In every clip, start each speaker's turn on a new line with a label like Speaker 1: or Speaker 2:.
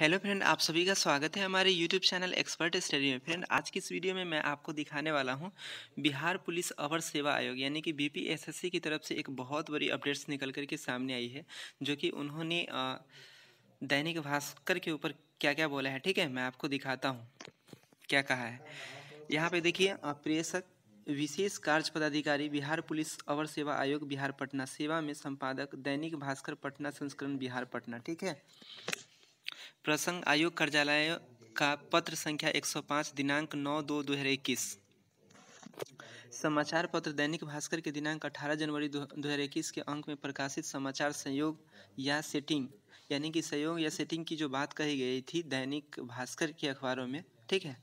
Speaker 1: hello friend आप सभी का स्वागत है हमारे यूट्यूब चैनल एक्सपर्ट स्टडी में फ्रेंड आज की इस वीडियो में मैं आपको दिखाने वाला हूं बिहार पुलिस अवर सेवा आयोग यानी कि बीपीएसएससी की तरफ से एक बहुत बड़ी अपडेट्स निकल कर के सामने आई है जो कि उन्होंने दैनिक भास्कर के ऊपर क्या क्या बोला है ठीक है मैं आपको दिखाता हूँ क्या कहा है यहाँ पर देखिए प्रेषक विशेष कार्य पदाधिकारी बिहार पुलिस अवर सेवा आयोग बिहार पटना सेवा में संपादक दैनिक भास्कर पटना संस्करण बिहार पटना ठीक है प्रसंग आयोग कार्यालय का पत्र संख्या 105 दिनांक 9 दो दो समाचार पत्र दैनिक भास्कर के दिनांक 18 जनवरी 2021 के अंक में प्रकाशित समाचार संयोग या सेटिंग यानी कि संयोग या सेटिंग की जो बात कही गई थी दैनिक भास्कर के अखबारों में ठीक है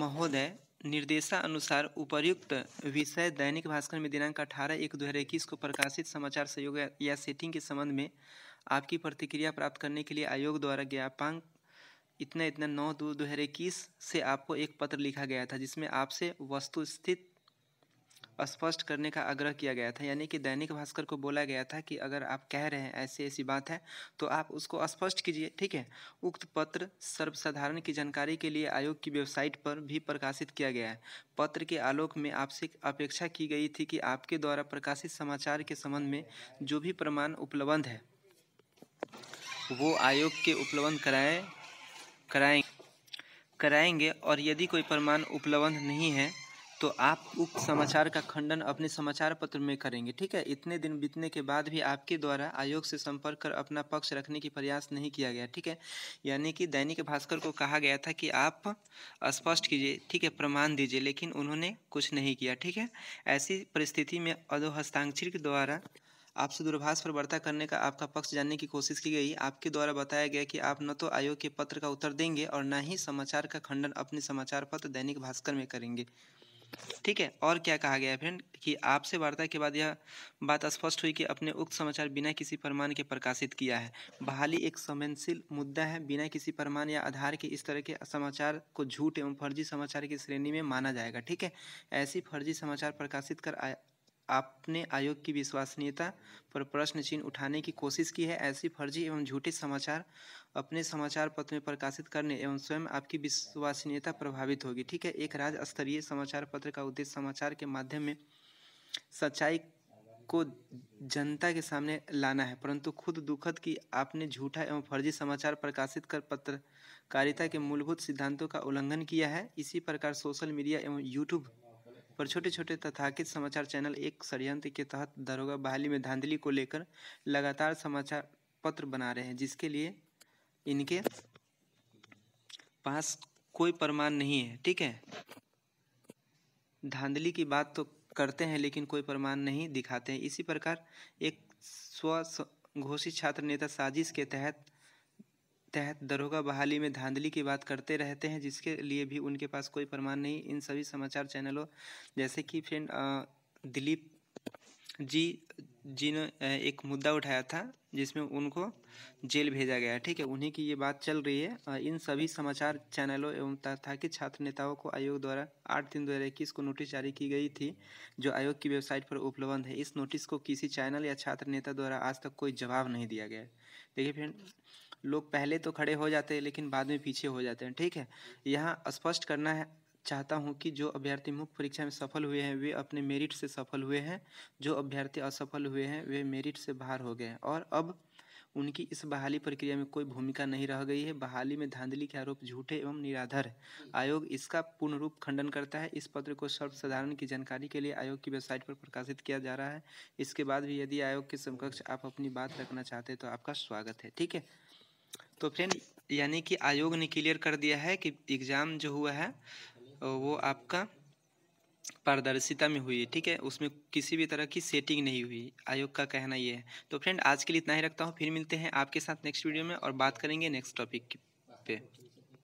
Speaker 1: महोदय निर्देशानुसार उपर्युक्त विषय दैनिक भास्कर में दिनांक अठारह एक दो हजार इक्कीस को प्रकाशित समाचार संयोग या सेटिंग के संबंध में आपकी प्रतिक्रिया प्राप्त करने के लिए आयोग द्वारा ज्ञापांक इतने इतने नौ दो दो हज़ार इक्कीस से आपको एक पत्र लिखा गया था जिसमें आपसे वस्तुस्थित स्पष्ट करने का आग्रह किया गया था यानी कि दैनिक भास्कर को बोला गया था कि अगर आप कह रहे हैं ऐसी ऐसी बात है तो आप उसको स्पष्ट कीजिए ठीक है उक्त पत्र सर्वसाधारण की जानकारी के लिए आयोग की वेबसाइट पर भी प्रकाशित किया गया है पत्र के आलोक में आपसे अपेक्षा की गई थी कि आपके द्वारा प्रकाशित समाचार के संबंध में जो भी प्रमाण उपलब्ध है वो आयोग के उपलब्ध कराए कराए कराएंगे और यदि कोई प्रमाण उपलब्ध नहीं है तो आप उक्त समाचार का खंडन अपने समाचार पत्र में करेंगे ठीक है इतने दिन बीतने के बाद भी आपके द्वारा आयोग से संपर्क कर अपना पक्ष रखने की प्रयास नहीं किया गया ठीक है यानी कि दैनिक भास्कर को कहा गया था कि आप स्पष्ट कीजिए ठीक है प्रमाण दीजिए लेकिन उन्होंने कुछ नहीं किया ठीक है ऐसी परिस्थिति में अधोहस्ताक्षर के द्वारा आपसे दूरभाष पर वार्ता करने का आपका पक्ष जानने की कोशिश की गई आपके द्वारा बताया गया कि आप न तो आयोग के पत्र का उत्तर देंगे और न ही समाचार का खंडन अपने समाचार पत्र दैनिक भास्कर में करेंगे ठीक है और क्या कहा गया फ्रेंड कि आपसे वार्ता के बाद यह बात स्पष्ट हुई कि अपने उक्त समाचार बिना किसी प्रमाण के प्रकाशित किया है बहाली एक संवेदनशील मुद्दा है बिना किसी प्रमाण या आधार के इस तरह के समाचार को झूठ एवं फर्जी समाचार की श्रेणी में माना जाएगा ठीक है ऐसी फर्जी समाचार प्रकाशित कर आपने आयोग की विश्वसनीयता पर प्रश्न चिन्ह उठाने की कोशिश की है ऐसी फर्जी एवं झूठे समाचार अपने समाचार पत्र में प्रकाशित करने एवं स्वयं आपकी विश्वसनीयता प्रभावित होगी ठीक है एक राज्य स्तरीय समाचार पत्र का उद्देश्य समाचार के माध्यम में सच्चाई को जनता के सामने लाना है परंतु खुद दुखद कि आपने झूठा एवं फर्जी समाचार प्रकाशित कर पत्रकारिता के मूलभूत सिद्धांतों का उल्लंघन किया है इसी प्रकार सोशल मीडिया एवं यूट्यूब पर छोटे छोटे तथाकित समाचार चैनल एक षडयंत्र के तहत दरोगा बहाली में धांधली को लेकर लगातार समाचार पत्र बना रहे हैं जिसके लिए इनके पास कोई प्रमाण नहीं है ठीक है धांधली की बात तो करते हैं लेकिन कोई प्रमाण नहीं दिखाते हैं इसी प्रकार एक स्व घोषित छात्र नेता साजिश के तहत तहत दरोगा बहाली में धांधली की बात करते रहते हैं जिसके लिए भी उनके पास कोई प्रमाण नहीं इन सभी समाचार चैनलों जैसे कि फ्रेंड दिलीप जी जी ने एक मुद्दा उठाया था जिसमें उनको जेल भेजा गया ठीक है उन्हीं की ये बात चल रही है इन सभी समाचार चैनलों एवं तथा कि छात्र नेताओं को आयोग द्वारा आठ तीन दो हज़ार इक्कीस को नोटिस जारी की गई थी जो आयोग की वेबसाइट पर उपलब्ध है इस नोटिस को किसी चैनल या छात्र नेता द्वारा आज तक कोई जवाब नहीं दिया गया देखिए फ्रेंड लोग पहले तो खड़े हो जाते हैं लेकिन बाद में पीछे हो जाते हैं ठीक है यहाँ स्पष्ट करना है चाहता हूँ कि जो अभ्यर्थी मुख्य परीक्षा में सफल हुए हैं वे अपने मेरिट से सफल हुए हैं जो अभ्यर्थी असफल हुए हैं वे मेरिट से बाहर हो गए हैं और अब उनकी इस बहाली प्रक्रिया में कोई भूमिका नहीं रह गई है बहाली में धांधली के आरोप झूठे एवं निराधार है आयोग इसका पूर्ण रूप खंडन करता है इस पत्र को सर्वसाधारण की जानकारी के लिए आयोग की वेबसाइट पर प्रकाशित किया जा रहा है इसके बाद भी यदि आयोग के समकक्ष आप अपनी बात रखना चाहते हैं तो आपका स्वागत है ठीक है तो फ्रेंड यानी कि आयोग ने क्लियर कर दिया है कि एग्ज़ाम जो हुआ है वो आपका पारदर्शिता में हुई है ठीक है उसमें किसी भी तरह की सेटिंग नहीं हुई आयोग का कहना ये है तो फ्रेंड आज के लिए इतना ही रखता हूँ फिर मिलते हैं आपके साथ नेक्स्ट वीडियो में और बात करेंगे नेक्स्ट टॉपिक पे